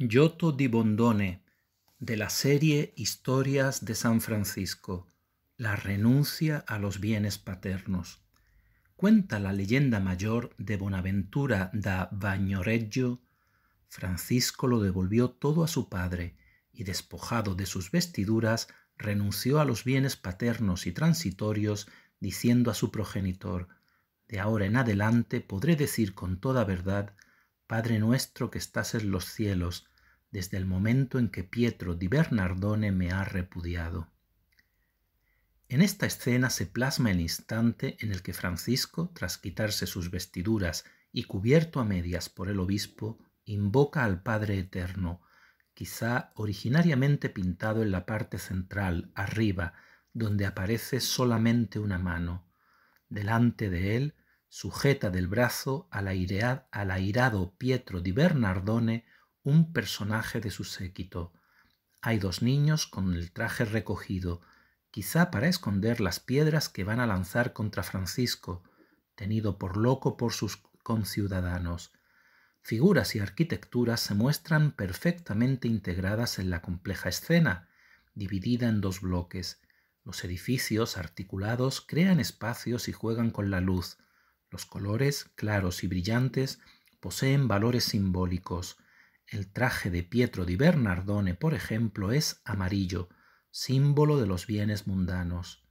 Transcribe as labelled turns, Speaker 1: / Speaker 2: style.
Speaker 1: Giotto di Bondone, de la serie Historias de San Francisco, la renuncia a los bienes paternos. Cuenta la leyenda mayor de Bonaventura da Bagnoregio, Francisco lo devolvió todo a su padre y despojado de sus vestiduras renunció a los bienes paternos y transitorios, diciendo a su progenitor, de ahora en adelante podré decir con toda verdad Padre nuestro que estás en los cielos, desde el momento en que Pietro di Bernardone me ha repudiado. En esta escena se plasma el instante en el que Francisco, tras quitarse sus vestiduras y cubierto a medias por el obispo, invoca al Padre Eterno, quizá originariamente pintado en la parte central, arriba, donde aparece solamente una mano. Delante de él, sujeta del brazo al, airead, airado Pietro di Bernardone, un personaje de su séquito. Hay dos niños con el traje recogido, quizá para esconder las piedras que van a lanzar contra Francisco, tenido por loco por sus conciudadanos. Figuras y arquitecturas se muestran perfectamente integradas en la compleja escena, dividida en dos bloques. Los edificios articulados crean espacios y juegan con la luz, los colores claros y brillantes poseen valores simbólicos. El traje de Pietro di Bernardone, por ejemplo, es amarillo, símbolo de los bienes mundanos.